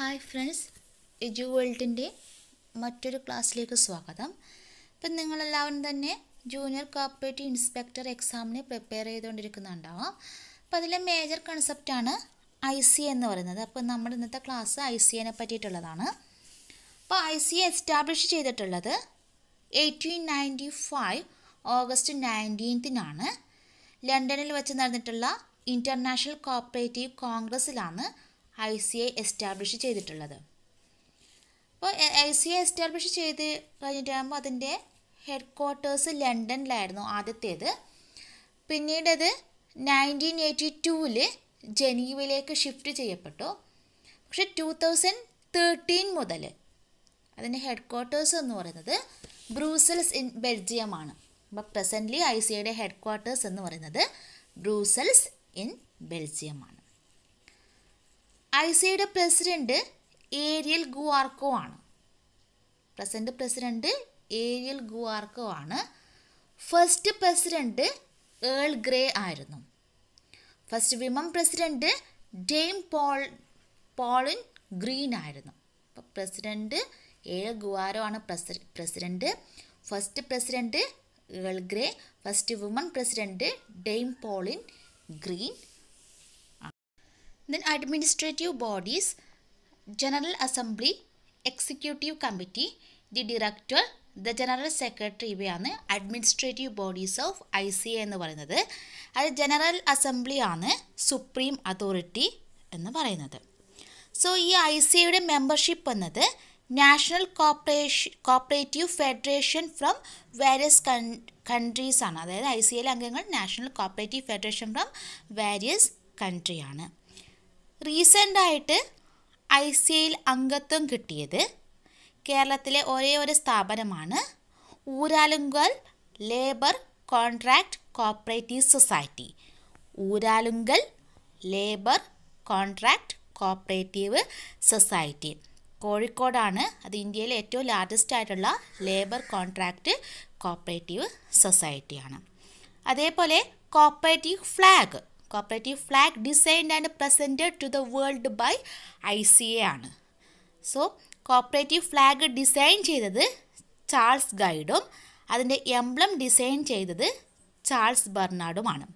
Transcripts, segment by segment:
Hi friends എജു വേൾഡിൻ്റെ മറ്റൊരു ക്ലാസ്സിലേക്ക് സ്വാഗതം ഇപ്പം നിങ്ങളെല്ലാവരും തന്നെ ജൂനിയർ കോപ്പറേറ്റീവ് ഇൻസ്പെക്ടർ എക്സാമിന് പ്രിപ്പയർ ചെയ്തുകൊണ്ടിരിക്കുന്നുണ്ടാവാം അപ്പോൾ അതിലെ മേജർ കൺസെപ്റ്റാണ് ഐ സി എന്ന് പറയുന്നത് അപ്പോൾ നമ്മുടെ ഇന്നത്തെ ക്ലാസ് ഐ സി എനെ പറ്റിയിട്ടുള്ളതാണ് അപ്പോൾ ഐ സി എസ്റ്റാബ്ലിഷ് ചെയ്തിട്ടുള്ളത് എയ്റ്റീൻ നയൻറ്റി ഫൈവ് ഓഗസ്റ്റ് നയൻറ്റീൻത്തിനാണ് ലണ്ടനിൽ വെച്ച് നടന്നിട്ടുള്ള ഇൻ്റർനാഷണൽ കോപ്പറേറ്റീവ് കോൺഗ്രസ്സിലാണ് ഐ സി ഐ എസ്റ്റാബ്ലിഷ് ചെയ്തിട്ടുള്ളത് അപ്പോൾ ഐ സി ഐ എസ്റ്റാബ്ലിഷ് ചെയ്ത് കഴിഞ്ഞിട്ടാകുമ്പോൾ അതിൻ്റെ ഹെഡ് ക്വാർട്ടേഴ്സ് ലണ്ടനിലായിരുന്നു ആദ്യത്തേത് പിന്നീടത് നയൻറ്റീൻ എയ്റ്റി ടൂവിൽ ജനീവയിലേക്ക് ഷിഫ്റ്റ് ചെയ്യപ്പെട്ടു പക്ഷെ ടു തൗസൻഡ് തേർട്ടീൻ മുതൽ അതിൻ്റെ ഹെഡ് ക്വാർട്ടേഴ്സ് എന്ന് പറയുന്നത് ബ്രൂസൽസ് ഇൻ ബെൽജിയമാണ് അപ്പോൾ പ്രസൻ്റ്ലി ഐ ഐയുടെ ഹെഡ് ക്വാർട്ടേഴ്സ് എന്ന് പറയുന്നത് ബ്രൂസൽസ് ഇൻ ബെൽജിയമാണ് ഐ സിയുടെ പ്രസിഡൻറ്റ് ഏരിയൽ ഗുവാർക്കോ ആണ് പ്രസൻറ്റ് പ്രസിഡൻറ്റ് ഏരിയൽ ഗുവാർക്കോ ആണ് ഫസ്റ്റ് പ്രസിഡൻറ്റ് ഏൾ ഗ്രേ ആയിരുന്നു first women president Dame Paul Pauline Green ആയിരുന്നു അപ്പം പ്രസിഡൻറ്റ് ഏൾ ഗുവാരോ ആണ് president first president Earl Grey first woman president Dame Pauline Green then administrative bodies general assembly executive committee the director the general secretary ഇവയാണ് administrative bodies of I C A എന്ന് പറയുന്നത് അത് general assembly ആണ് supreme authority എന്ന് പറയുന്നത് so ഈ I C എയുടെ membership എന്നത് national corporation cooperative federation from various con കൺട്രീസാണ് അതായത് ഐ സി എയിലെ അംഗങ്ങൾ national cooperative federation from various country റീസെൻ്റായിട്ട് ഐ സി ഐയിൽ അംഗത്വം കിട്ടിയത് കേരളത്തിലെ ഒരേ ഒരു സ്ഥാപനമാണ് Uralungal labour contract cooperative society Uralungal labour contract cooperative society കോഴിക്കോടാണ് അത് ഇന്ത്യയിലെ ഏറ്റവും ലാർജസ്റ്റ് ആയിട്ടുള്ള ലേബർ കോൺട്രാക്റ്റ് കോപ്പറേറ്റീവ് സൊസൈറ്റിയാണ് അതേപോലെ cooperative flag cooperative flag designed and presented to the world by I C A ആണ് സോ കോപ്പറേറ്റീവ് ഫ്ലാഗ് ഡിസൈൻ ചെയ്തത് ചാൾസ് ഗൈഡും അതിൻ്റെ എംബ്ലം ഡിസൈൻ ചെയ്തത് ചാൾസ് ബർണാർഡുമാണ്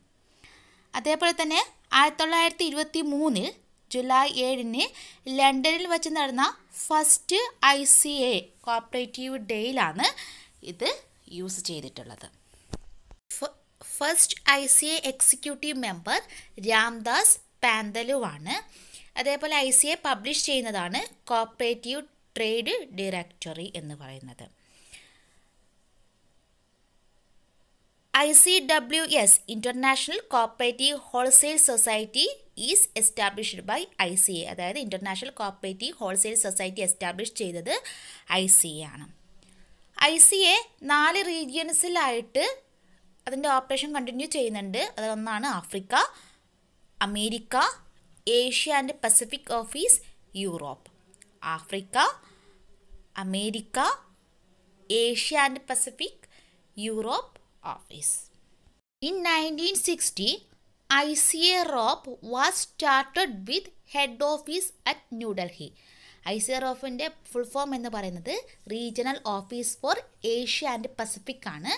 അതേപോലെ തന്നെ ആയിരത്തി തൊള്ളായിരത്തി ഇരുപത്തി മൂന്നിൽ ജൂലൈ ഏഴിന് ലണ്ടനിൽ വെച്ച് നടന്ന first I C A cooperative ഡേയിലാണ് ഇത് യൂസ് ചെയ്തിട്ടുള്ളത് first I C A executive member Ramdas പാന്തലുവാണ് അതേപോലെ ഐ സി എ പബ്ലിഷ് ചെയ്യുന്നതാണ് കോപ്പറേറ്റീവ് ട്രേഡ് ഡയറക്ടറി എന്ന് പറയുന്നത് I C W S international cooperative wholesale society is established by I C A അതായത് international cooperative wholesale society establish ചെയ്തത് I C A ആണ് I C A നാല് റീജിയൻസിലായിട്ട് അതിൻ്റെ operation continue ചെയ്യുന്നുണ്ട് അതൊന്നാണ് Africa America Asia and Pacific office Europe Africa America Asia and Pacific Europe office in nineteen sixty I C A ROAP was started with head office at New Delhi I C A ഓഫിൻ്റെ full form എന്ന് പറയുന്നത് regional office for Asia and Pacific ആണ്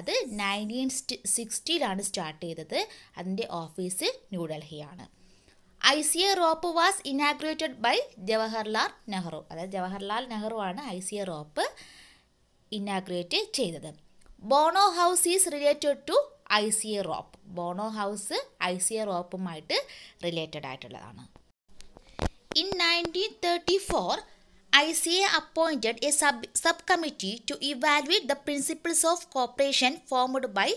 അത് nineteen സിക്സ്റ്റിയിലാണ് start ചെയ്തത് അതിൻ്റെ ഓഫീസ് ന്യൂഡൽഹിയാണ് I C A ROAP was inaugurated by Jawaharlal Nehru അതായത് ജവഹർലാൽ നെഹ്റു ആണ് I C A ROAP inaugurate ചെയ്തത് Bonow house is related to I C A ROAP Bonow house I C A റോപ്പുമായിട്ട് റിലേറ്റഡ് ആയിട്ടുള്ളതാണ് in nineteen thirty four ICA appointed a sub subcommittee to evaluate the principles of cooperation formed by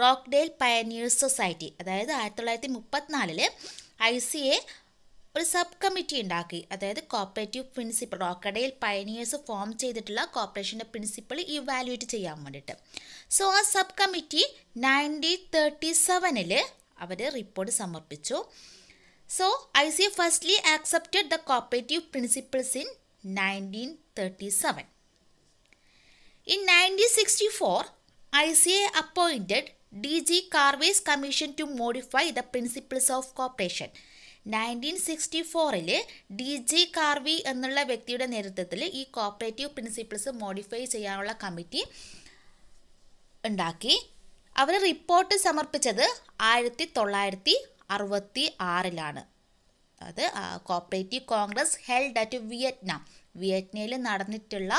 Rochdale pioneers society അതായത് ആയിരത്തി തൊള്ളായിരത്തി മുപ്പത്തിനാലിൽ I C A ഒരു subcommittee ഉണ്ടാക്കി അതായത് cooperative principle Rochdale pioneers form ചെയ്തിട്ടുള്ള കോപ്പറേഷൻ്റെ പ്രിൻസിപ്പിൾ ഇവാലുവേറ്റ് ചെയ്യാൻ വേണ്ടിയിട്ട് സോ ആ സബ് കമ്മിറ്റി നയൻറ്റീൻ തേർട്ടി സെവനിൽ അവർ റിപ്പോർട്ട് സമർപ്പിച്ചു so I C firstly accepted the cooperative principles in 1937. In 1964, ICA appointed D.G. Carvey's commission to modify the principles of corporation. Nineteen sixty ഫോറിൽ D G Karve എന്നുള്ള വ്യക്തിയുടെ നേതൃത്വത്തിൽ ഈ cooperative principles modify ചെയ്യാനുള്ള committee ഉണ്ടാക്കി അവർ റിപ്പോർട്ട് സമർപ്പിച്ചത് ആയിരത്തി തൊള്ളായിരത്തി അറുപത്തി ആറിലാണ് അത് cooperative congress held at Vietnam വിയറ്റ്നയിൽ നടന്നിട്ടുള്ള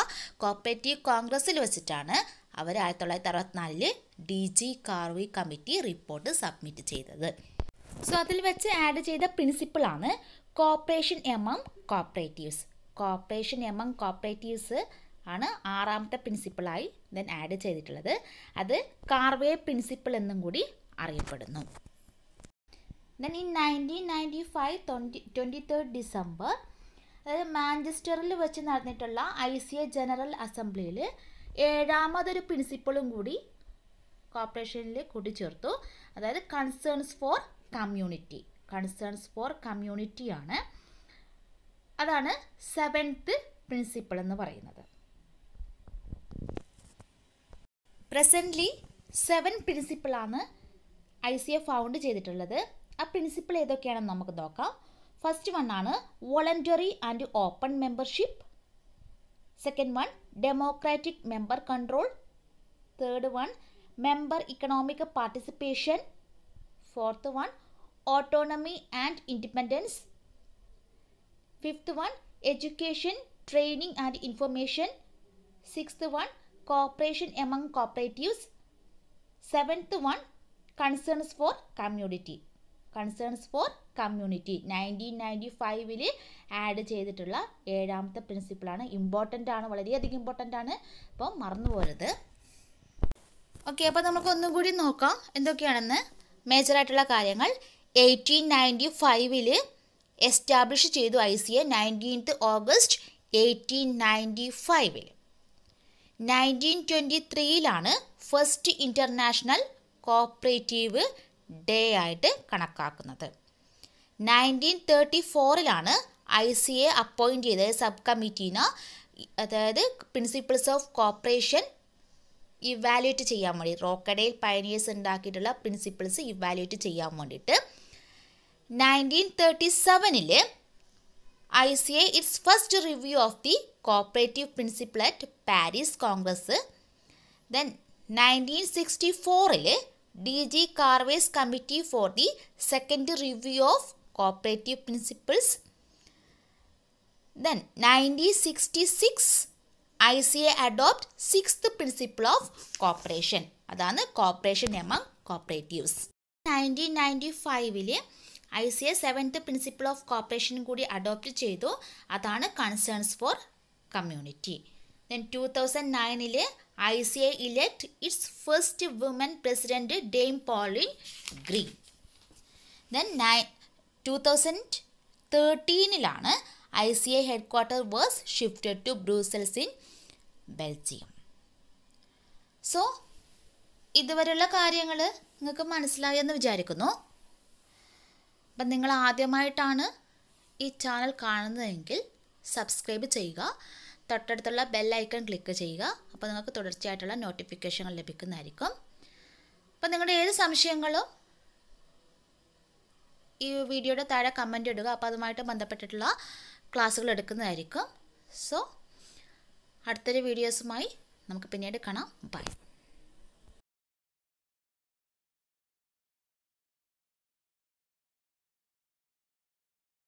കോപ്പറേറ്റീവ് കോൺഗ്രസ്സിൽ വെച്ചിട്ടാണ് അവർ ആയിരത്തി തൊള്ളായിരത്തി അറുപത്തിനാലിൽ D G Karve committee report submit ചെയ്തത് സോ അതിൽ വെച്ച് ആഡ് ചെയ്ത പ്രിൻസിപ്പിളാണ് cooperation among cooperatives cooperation among cooperatives ആണ് ആറാമത്തെ പ്രിൻസിപ്പിളായി ദെൻ ആഡ് ചെയ്തിട്ടുള്ളത് അത് കാർവേ പ്രിൻസിപ്പിൾ എന്നും കൂടി അറിയപ്പെടുന്നു then in nineteen ninety five twenty twenty third December അതായത് മാഞ്ചസ്റ്ററിൽ വെച്ച് നടന്നിട്ടുള്ള ഐ സി എ ജനറൽ അസംബ്ലിയിൽ ഏഴാമതൊരു പ്രിൻസിപ്പളും കൂടി കോർപ്പറേഷനിൽ കൂട്ടിച്ചേർത്തു അതായത് concerns for community concerns for കമ്മ്യൂണിറ്റിയാണ് അതാണ് സെവൻത്ത് പ്രിൻസിപ്പിൾ എന്ന് പറയുന്നത് പ്രസൻ്റ്ലി സെവൻ പ്രിൻസിപ്പിളാണ് ഐ സി എ ഫൗണ്ട് ചെയ്തിട്ടുള്ളത് ആ പ്രിൻസിപ്പൾ ഏതൊക്കെയാണെന്ന് നമുക്ക് നോക്കാം ഫസ്റ്റ് വൺ ആണ് voluntary and open membership second one democratic member control third one member economic participation fourth one autonomy and independence fifth one education training and information sixth one cooperation among cooperatives seventh one concerns for community concerns for community nineteen ninety ഫൈവിൽ add ചെയ്തിട്ടുള്ള ഏഴാമത്തെ പ്രിൻസിപ്പിളാണ് important ആണ് വളരെയധികം important ആണ് അപ്പോൾ മറന്നു പോരുത് okay അപ്പോൾ നമുക്ക് ഒന്നും കൂടി നോക്കാം എന്തൊക്കെയാണെന്ന് മേജറായിട്ടുള്ള കാര്യങ്ങൾ എയ്റ്റീൻ നയൻറ്റി ഫൈവിൽ എസ്റ്റാബ്ലിഷ് ചെയ്തു I C A nineteenth August eighteen ninety ഫൈവിൽ നയൻറ്റീൻ ട്വൻറ്റി ത്രീയിലാണ് ഫസ്റ്റ് ഇൻ്റർനാഷണൽ കോപ്പറേറ്റീവ് ഡേ ആയിട്ട് കണക്കാക്കുന്നത് നയൻറ്റീൻ തേർട്ടി ഫോറിലാണ് ഐ സി എ അപ്പോയിൻറ്റ് ചെയ്തത് സബ് കമ്മിറ്റീന അതായത് പ്രിൻസിപ്പിൾസ് ഓഫ് കോപ്പറേഷൻ ഇവാലുവേറ്റ് ചെയ്യാൻ വേണ്ടി റോക്കഡയിൽ പയനിയേഴ്സ് ഉണ്ടാക്കിയിട്ടുള്ള പ്രിൻസിപ്പിൾസ് ഇവാലുവേറ്റ് ചെയ്യാൻ വേണ്ടിയിട്ട് നയൻറ്റീൻ തേർട്ടി സെവനിൽ I C A its first review of the cooperative principle at Paris congress then nineteen sixty ഫോറിൽ D G Karve's committee for the second review of cooperative principles then nineteen sixty six I C A adopt sixth principle of cooperation അതാണ് cooperation among cooperatives nineteen ninety ഫൈവില് I C A seventh principle of cooperation കൂടി adopt ചെയ്തു അതാണ് concerns for community then two thousand നയനില് I C I elect its first woman president Dame Pauline Green then nine two thousand തേർട്ടീനിലാണ് I C I quarter verse shifted to Brussels in Belgium so ഇതുവരെയുള്ള കാര്യങ്ങൾ നിങ്ങൾക്ക് മനസ്സിലായി എന്ന് വിചാരിക്കുന്നു അപ്പം നിങ്ങൾ ആദ്യമായിട്ടാണ് ഈ ചാനൽ കാണുന്നതെങ്കിൽ സബ്സ്ക്രൈബ് ചെയ്യുക തൊട്ടടുത്തുള്ള ബെല്ലൈക്കൺ ക്ലിക്ക് ചെയ്യുക അപ്പോൾ നിങ്ങൾക്ക് തുടർച്ചയായിട്ടുള്ള നോട്ടിഫിക്കേഷനുകൾ ലഭിക്കുന്നതായിരിക്കും അപ്പോൾ നിങ്ങളുടെ ഏത് സംശയങ്ങളും ഈ വീഡിയോയുടെ താഴെ കമൻ്റ് ഇടുക അപ്പോൾ അതുമായിട്ട് ബന്ധപ്പെട്ടിട്ടുള്ള ക്ലാസ്സുകൾ എടുക്കുന്നതായിരിക്കും സോ അടുത്തൊരു വീഡിയോസുമായി നമുക്ക് പിന്നീട് കാണാം ബൈ